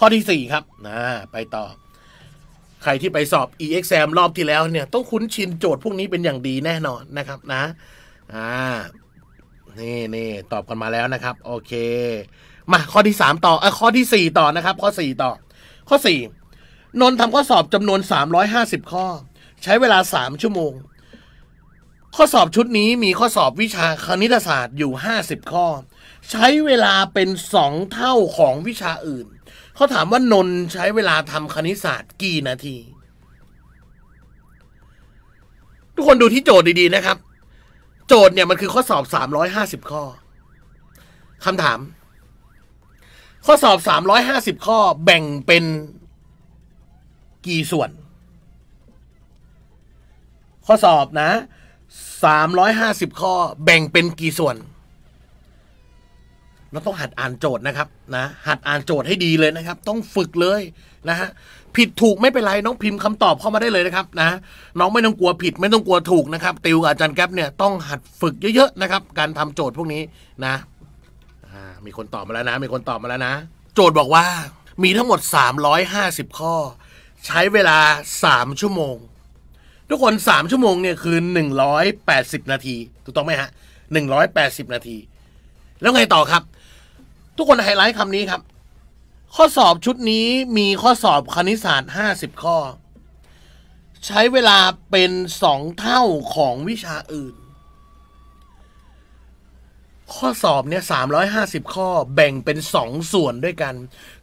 ข้อที่ 4 ครับนะไปต่อ ใครที่ไปสอบ EXAM รอบที่แล้วเนี่ย ต้องคุ้นชินโจทย์พวกนี้เป็นอย่างดีแน่นอนนะครับนะอ่า นี่นี่ตอบกันมาแล้วนะครับ โอเค มาข้อที่ 3 ต่อเออข้อที่ 4 ต่อนะครับ ข้อ 4 ต่อ ข้อ 4 นนทำข้อสอบจำนวน 350 ข้อ ใช้เวลา 3 ชั่วโมง ข้อสอบชุดนี้มีข้อสอบวิชาคณิตศาสตร์อยู่ 50 ข้อ ใช้เวลาเป็น 2 เท่าของวิชาอื่นเขาถามว่านน ใช้เวลาทำคณิตศาสตร์กี่นาที ทุกคนดูที่โจทย์ดี ๆ นะครับ โจทย์เนี่ยมันคือ ข้อสอบ 350 ข้อคำถาม ข้อสอบ 350 ข้อแบ่งเป็น กี่ส่วน ข้อสอบนะ 350 ข้อ แบ่งเป็นกี่ส่วนเราต้องหัดอ่านโจทย์นะครับนะหัดอ่านโจทย์ให้ดีเลยนะครับ ต้องฝึกเลยนะฮะผิดถูกไม่เป็นไร น้องพิมพ์คำตอบเข้ามาได้เลยนะครับนะน้องไม่ต้องกลัวผิด ไม่ต้องกลัวถูกนะครับ ติวอาจารย์แก๊ปเนี่ยต้องหัดฝึกเยอะๆนะครับ การทำโจทย์พวกนี้นะมีคนตอบมาแล้วนะ มีคนตอบมาแล้วนะ โจทย์บอกว่ามีทั้งหมด 350 ข้อ ใช้เวลา 3 ชั่วโมง ทุกคน 3 ชั่วโมงเนี่ยคือ 180 นาที ถูกต้องไหมฮะ 180 นาที แล้วไงต่อครับทุกคนไฮไลท์คำนี้ครับ ข้อสอบชุดนี้มีข้อสอบคณิตศาสตร์ 50 ข้อ ใช้เวลาเป็นสองเท่าของวิชาอื่น ข้อสอบเนี่ย 350 ข้อแบ่งเป็นสองส่วนด้วยกัน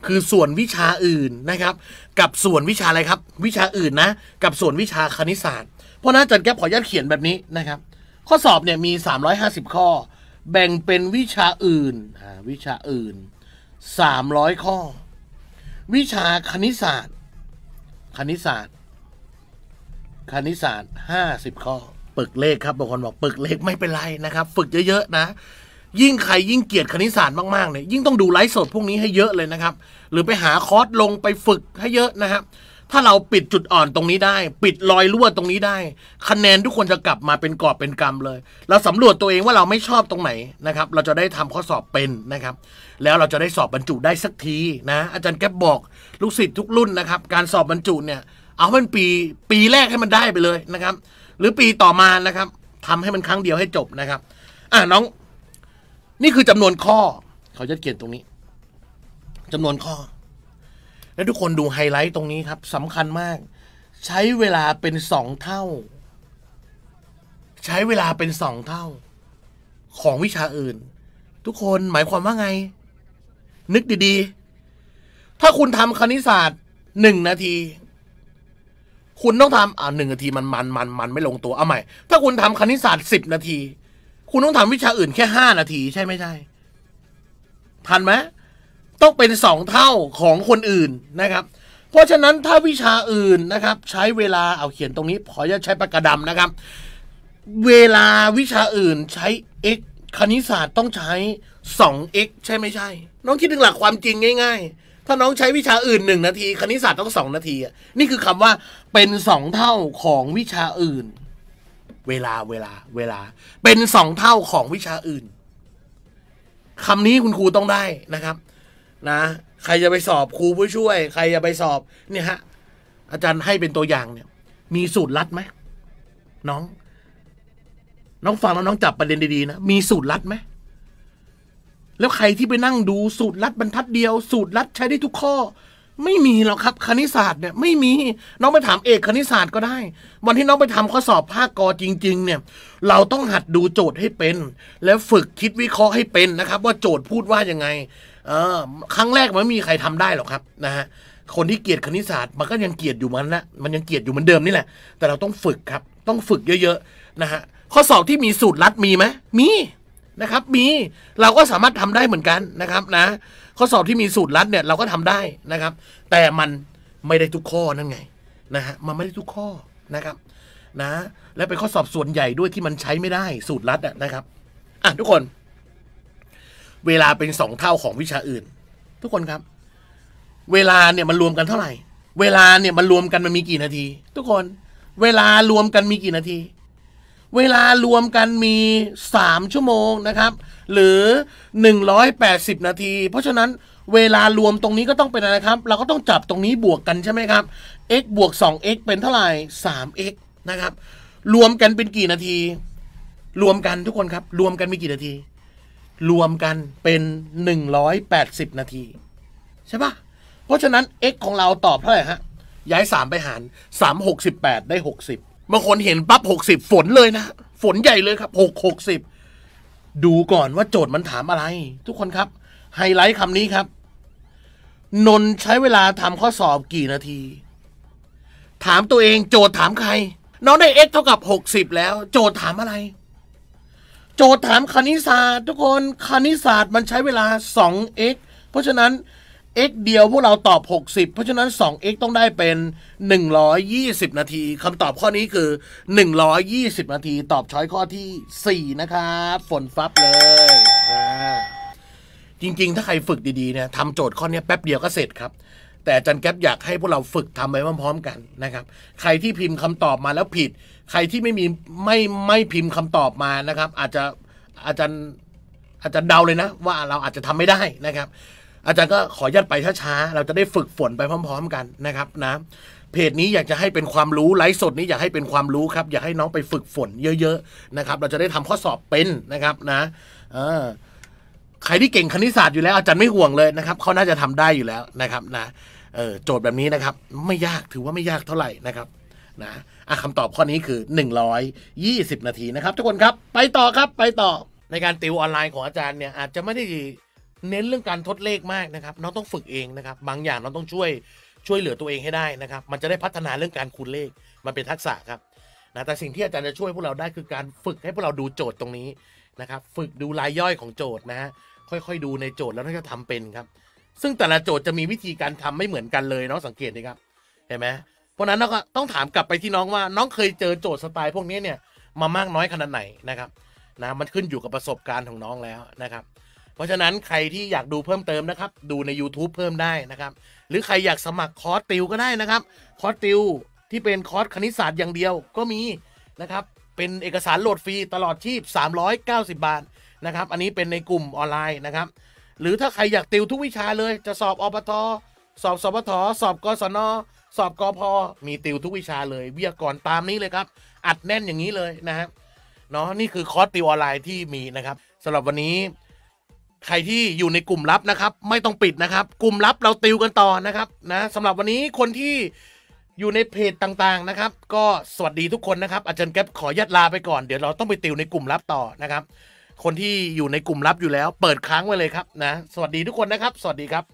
คือส่วนวิชาอื่นนะครับ กับส่วนวิชาอะไรครับ วิชาอื่นนะ กับส่วนวิชาคณิตศาสตร์ เพราะนั้นจัดแก๊ปขออนุญาตเขียนแบบนี้นะครับ ข้อสอบเนี่ยมี 350 ข้อแบ่งเป็นวิชาอื่น วิชาอื่น 300 ข้อ วิชาคณิตศาสตร์ คณิตศาสตร์ คณิตศาสตร์ 50 ข้อ ปึกเลขครับบางคนบอกปึกเลขไม่เป็นไรนะครับ ฝึกเยอะๆนะ ยิ่งใครยิ่งเกลียดคณิตศาสตร์มากๆเนี่ยยิ่งต้องดูไลฟ์สดพวกนี้ให้เยอะเลยนะครับ หรือไปหาคอร์สลงไปฝึกให้เยอะนะครับถ้าเราปิดจุดอ่อนตรงนี้ได้ ปิดรอยรั่วตรงนี้ได้ คะแนนทุกคนจะกลับมาเป็นกอบเป็นกรรมเลย เราสำรวจตัวเองว่าเราไม่ชอบตรงไหนนะครับ เราจะได้ทำข้อสอบเป็นนะครับ แล้วเราจะได้สอบบรรจุได้สักทีนะ อาจารย์แก๊บบอก ลูกศิษย์ทุกรุ่นนะครับ การสอบบรรจุเนี่ย เอามันปีปีแรกให้มันได้ไปเลยนะครับ หรือปีต่อมานะครับ ทำให้มันครั้งเดียวให้จบนะครับ อ่าน้องนี่คือจำนวนข้อ เขาจะเขียนตรงนี้ จำนวนข้อและทุกคนดูไฮไลท์ตรงนี้ครับสำคัญมาก ใช้เวลาเป็นสองเท่า ใช้เวลาเป็นสองเท่า ของวิชาอื่น ทุกคนหมายความว่าไง นึกดีๆถ้าคุณทำคณิตศาสตร์หนึ่งนาที คุณต้องทำอ่าหนึ่งนาทีมันมันมันมันไม่ลงตัวเอาใหม่ ถ้าคุณทำคณิตศาสตร์สิบนาที คุณต้องทำวิชาอื่นแค่ห้านาทีใช่ไม่ใช่ทันไหมต้องเป็น 2 เท่าของคนอื่นนะครับ เพราะฉะนั้นถ้าวิชาอื่นนะครับ ใช้เวลาเอาเขียนตรงนี้ขอจะใช้ปรกกาดำนะครับ เวลาวิชาอื่นใช้ x คณิตศาสตร์ต้องใช้ 2x ใช่ไม่ใช่ น้องคิดถึงหลักความจริงง่าย ๆ ถ้าน้องใช้วิชาอื่น1นาที คณิตศาสตร์ต้อง 2 นาทีนี่คือคำว่าเป็น 2 เท่าของวิชาอื่น เวลาเวลาเวลาเป็น 2 เท่าของวิชาอื่นคำนี้คุณครูต้องได้นะครับนะ ใครจะไปสอบครูผู้ช่วย ใครจะไปสอบเนี่ยฮะอาจารย์ให้เป็นตัวอย่างเนี่ย มีสูตรลัดไหมน้อง น้องฟังแล้วน้องจับประเด็นดีๆนะมีสูตรลัดไหมแล้วใครที่ไปนั่งดูสูตรลัดบรรทัดเดียว สูตรลัดใช้ได้ทุกข้อ ไม่มีหรอกครับ คณิตศาสตร์เนี่ยไม่มีน้องไปถามเอกคณิตศาสตร์ก็ได้ วันที่น้องไปทำข้อสอบภาคกอจริงๆเนี่ยเราต้องหัดดูโจทย์ให้เป็น แล้วฝึกคิดวิเคราะห์ให้เป็นนะครับว่าโจทย์พูดว่ายังไงเออครั้งแรกมันไม่มีใครทำได้หรอกครับนะฮะคนที่เกลียดคณิตศาสตร์มันก็ยังเกลียดอยู่มันนะมันยังเกลียดอยู่เหมือนเดิมนี่แหละ แต่เราต้องฝึกครับต้องฝึกเยอะๆนะฮะข้อสอบที่มีสูตรลัดมีไหมมีนะครับมี เราก็สามารถทำได้เหมือนกันนะครับนะข้อสอบที่มีสูตรลัดเนี่ยเราก็ทำได้นะครับ แต่มันไม่ได้ทุกข้อนั่นไงนะฮะมันไม่ได้ทุกข้อนะครับนะและเป็นข้อสอบส่วนใหญ่ด้วยที่มันใช้ไม่ได้ สูตรลัดนะครับ อ่ะทุกคนเวลาเป็นสองเท่าของวิชาอื่นทุกคนครับ เวลาเนี่ยมันรวมกันเท่าไหร่เวลาเนี่ยมันรวมกันมันมีกี่นาที ทุกคนเวลารวมกันมีกี่นาที เวลารวมกันมีสามชั่วโมงนะครับหรือหนึ่งร้อยแปดสิบนาที เพราะฉะนั้นเวลารวมตรงนี้ก็ต้องเป็นอะไรครับ เราก็ต้องจับตรงนี้บวกกันใช่ไหมครับ x บวก 2x เป็นเท่าไหร่ 3x นะครับรวมกันเป็นกี่นาที รวมกันทุกคนครับรวมกันมีกี่นาทีรวมกันเป็น 180 นาที ใช่ปะเพราะฉะนั้น x ของเราตอบเท่าไหร่ฮะย้าย 3 ไปหาร 3 6 8 ได้ 60บางคนเห็นปั๊บ60 ฝนเลยนะ ฝนใหญ่เลยครับ 6 60 ดูก่อนว่าโจทย์มันถามอะไร ทุกคนครับ ไฮไลท์คำนี้ครับ นนใช้เวลาทำข้อสอบกี่นาที ถามตัวเองโจทย์ถามใครน้องได้ x เท่ากับ 60 แล้ว โจทย์ถามอะไรจทย์ถามคณิตศาสตร์ทุกคนคณิตศาสตร์มันใช้เวลา 2x เพราะฉะนั้น x เดียวพวกเราตอบ 60 เพราะฉะนั้น 2x ต้องได้เป็น 120 นาทีคำตอบข้อนี้คือ 120 นาที ตอบช้อยข้อที่ 4 นะครับ ฝนฟับเลย จริงๆ ถ้าใครฝึกดี ๆ เนี่ยทำโจทย์ข้อนี้แป๊บเดียวก็เสร็จครับแต่จันแก๊ปอยากให้พวกเราฝึกทำไปพร้อม ๆ กันนะครับ ใครที่พิมพ์คำตอบมาแล้วผิด ใครที่ไม่มีไม่ไม่พิมพ์คำตอบมานะครับ อาจจะอาจารย์อาจารย์เดาเลยนะ ว่าเราอาจจะทำไม่ได้นะครับ อาจารย์ก็ขอยัดไปช้าๆเราจะได้ฝึกฝนไปพร้อม ๆ กันนะครับนะเพจนี้อยากจะให้เป็นความรู้ไลฟ์สดนี้อยากให้เป็นความรู้ครับ อยากให้น้องไปฝึกฝนเยอะ ๆนะครับ เราจะได้ทำข้อสอบเป็นนะครับนะอ่าใครที่เก่งคณิตศาสตร์อยู่แล้วอาจารย์ไม่ห่วงเลยนะครับเขาน่าจะทำได้อยู่แล้วนะครับ นะโจทย์แบบนี้นะครับ ไม่ยากถือว่าไม่ยากเท่าไหร่นะครับ นะอะคำตอบข้อนี้คือ 120 นาทีนะครับทุกคนครับไปต่อครับไปต่อในการติวออนไลน์ของอาจารย์เนี่ยอาจจะไม่ได้เน้นเรื่องการทดเลขมากนะครับน้องต้องฝึกเองนะครับ บางอย่างน้องต้องช่วยช่วยเหลือตัวเองให้ได้นะครับ มันจะได้พัฒนาเรื่องการคูณเลขมันเป็นทักษะครับนะแต่สิ่งที่อาจารย์จะช่วยพวกเราได้คือการฝึกให้พวกเราดูโจทย์ตรงนี้นะครับ ฝึกดูรายย่อยของโจทย์นะฮะค่อย ๆ ดูในโจทย์แล้วน่าจะทำเป็น ครับ ซึ่งแต่ละโจทย์จะมีวิธีการทำไม่เหมือนกันเลยเนาะสังเกต ดีครับ เห็นไหม เพราะนั้นเราก็ต้องถามกลับไปที่น้องว่าน้องเคยเจอ โจทย์สไตล์ พวกนี้ เนี่ย มามากน้อยขนาดไหน นะครับ นะ มันขึ้นอยู่กับประสบการณ์ของน้องแล้วนะครับ เพราะฉะนั้นใครที่อยากดูเพิ่มเติมนะครับดูใน YouTube เพิ่มได้นะครับ หรือใครอยากสมัครคอร์สติวก็ได้นะครับคอร์สติวที่เป็นคอร์สคณิตศาสตร์อย่างเดียว ก็มีนะครับเป็นเอกสารโหลดฟรีตลอดชีพ390 บาทนะครับ อันนี้เป็นในกลุ่มออนไลน์นะครับ หรือถ้าใครอยากติวทุกวิชาเลย จะสอบอบตสอบสบทสอบกศน สอบกอพอมีติวทุกวิชาเลยบีทยากนตามนี้เลยครับ อัดแน่นอย่างนี้เลยนะฮะ เนาะ นี่คือคอร์สติวออนไลน์ที่มีนะครับสำหรับวันนี้ ใครที่อยู่ในกลุ่มลับนะครับ ไม่ต้องปิดนะครับ กลุ่มลับเราติวกันต่อนะครับ นะสำหรับวันนี้คนที่อยู่ในเพจต่างๆนะครับ ก็สวัสดีทุกคนนะครับ อาจารย์แก๊ปขอยัดลาไปก่อน เดี๋ยวเราต้องไปติวในกลุ่มลับต่อนะครับคนที่อยู่ในกลุ่มลับอยู่แล้ว เปิดค้างไว้เลยครับนะ สวัสดีทุกคนนะครับ สวัสดีครับ